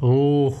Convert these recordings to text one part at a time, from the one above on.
Oh.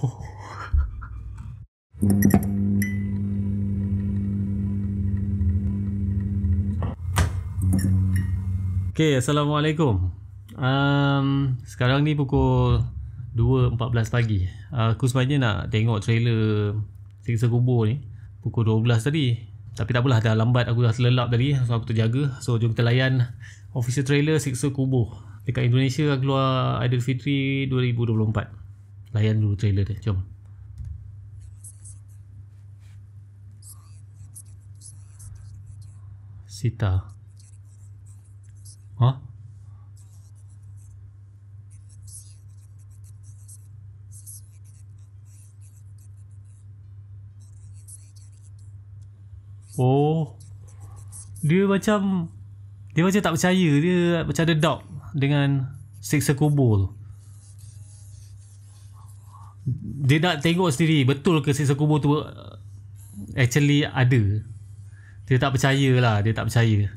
Okay, Assalamualaikum. Um, sekarang ni pukul 2.14 pagi. Uh, aku sebenarnya nak tengok trailer Siksa Kubur ni pukul 12 tadi. Tapi tak apalah, dah lambat. Aku dah selelap tadi. So, aku terjaga. So, jom kita layan official trailer Siksa Kubur. Dekat Indonesia, keluar Aidilfitri 2024. Layan dulu trailer dia, jom Sita Ha? Huh? Oh Dia macam Dia macam tak percaya Dia macam ada doubt Dengan Siksa kubur tu dia nak tengok sendiri betul ke sisa kubur tu uh, actually ada dia tak percaya lah dia tak percaya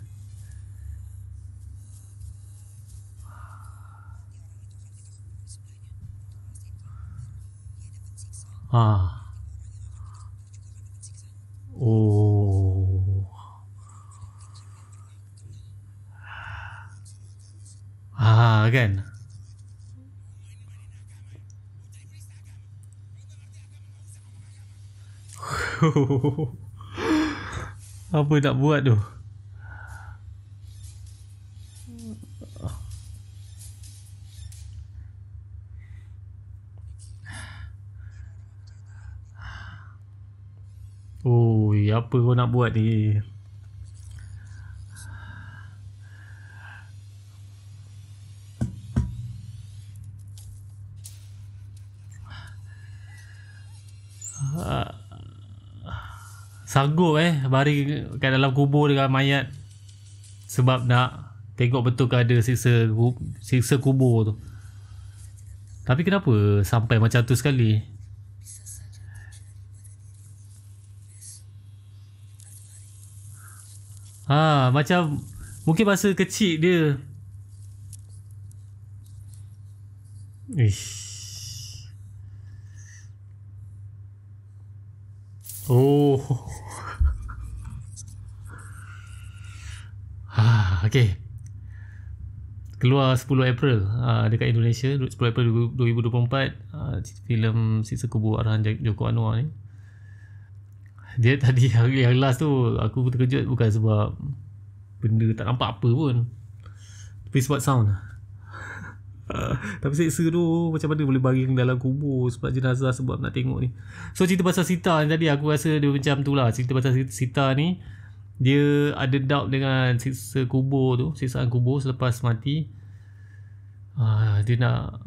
ha. oh Ah kan. Apa nak buat tu? Oh, apa kau nak buat ni? Eh? sanggup eh bari kat dalam kubur dengan mayat sebab nak tengok betul ke ada siksa siksa kubur tu tapi kenapa sampai macam tu sekali ha macam mungkin masa kecil dia ish Oh, 哦，啊，okay. Ah, Keluar 10 April uh, dekat Indonesia, 10 April 2024, uh, ah, filem Sisa Kubur Arahan Joko Anwar ni. Dia tadi hari yang last tu, aku terkejut bukan sebab benda tak nampak apa pun. Tapi sebab sound lah. Ah, tapi seksa tu Macam mana boleh bagi dalam kubur Sebab jenazah sebab nak tengok ni So cerita pasal Sita ni tadi Aku rasa dia macam tu lah Cerita pasal Sita ni Dia ada doubt dengan Siksa kubur tu Siksaan kubur selepas mati uh, Dia nak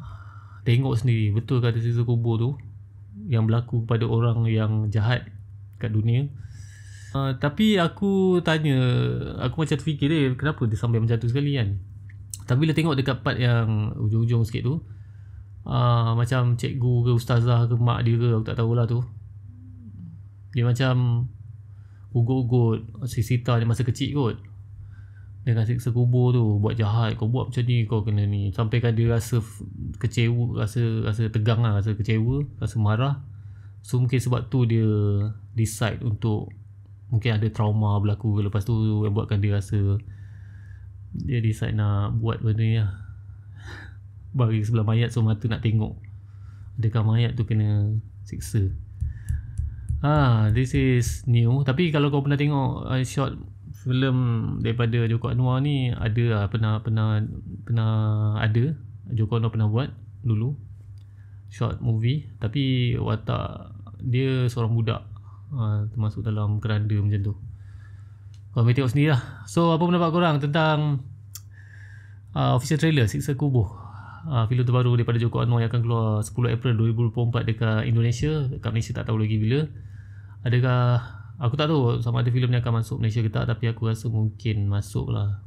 Tengok sendiri Betul kata siksa kubur tu Yang berlaku kepada orang yang jahat Kat dunia uh, Tapi aku tanya Aku macam terfikir eh Kenapa dia sampai macam tu sekali kan tapi bila tengok dekat part yang ujung-ujung sikit tu uh, Macam cikgu ke ustazah ke mak dia ke aku tak tahulah tu Dia macam ugut-ugut sita dia masa kecil kot dengan kasi sekubur tu buat jahat kau buat macam ni kau kena ni Sampai kan dia rasa kecewa rasa rasa tegang lah rasa kecewa rasa marah So mungkin sebab tu dia decide untuk Mungkin ada trauma berlaku ke lepas tu yang buatkan dia rasa dia decide nak buat benda ni lah bagi sebelah mayat so mata nak tengok adakah mayat tu kena siksa Ah, this is new tapi kalau kau pernah tengok uh, short film daripada Joko Anwar ni ada lah pernah pernah pernah ada Joko Anwar pernah buat dulu short movie tapi watak dia seorang budak uh, termasuk dalam keranda macam tu kau boleh tengok sendiri lah so apa pendapat korang tentang uh, official trailer Siksa Kubur Uh, filem terbaru daripada Joko Anwar yang akan keluar 10 April 2024 dekat Indonesia dekat Malaysia tak tahu lagi bila adakah aku tak tahu sama ada filem ni akan masuk Malaysia ke tak tapi aku rasa mungkin masuk lah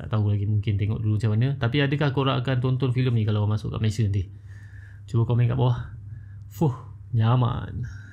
tak tahu lagi mungkin tengok dulu macam mana tapi adakah korang akan tonton filem ni kalau masuk kat Malaysia nanti cuba komen kat bawah fuh nyaman